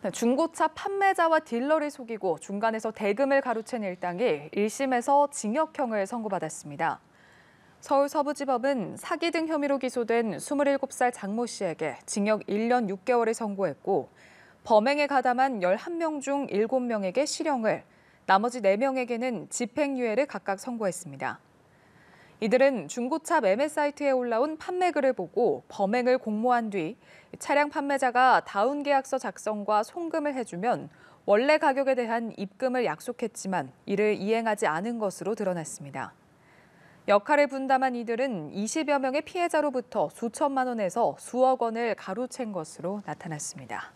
네, 중고차 판매자와 딜러를 속이고 중간에서 대금을 가로챈 일당이 1심에서 징역형을 선고받았습니다. 서울 서부지법은 사기 등 혐의로 기소된 27살 장모 씨에게 징역 1년 6개월을 선고했고 범행에 가담한 11명 중 7명에게 실형을, 나머지 4명에게는 집행유예를 각각 선고했습니다. 이들은 중고차 매매 사이트에 올라온 판매글을 보고 범행을 공모한 뒤 차량 판매자가 다운 계약서 작성과 송금을 해주면 원래 가격에 대한 입금을 약속했지만 이를 이행하지 않은 것으로 드러났습니다. 역할을 분담한 이들은 20여 명의 피해자로부터 수천만 원에서 수억 원을 가로챈 것으로 나타났습니다.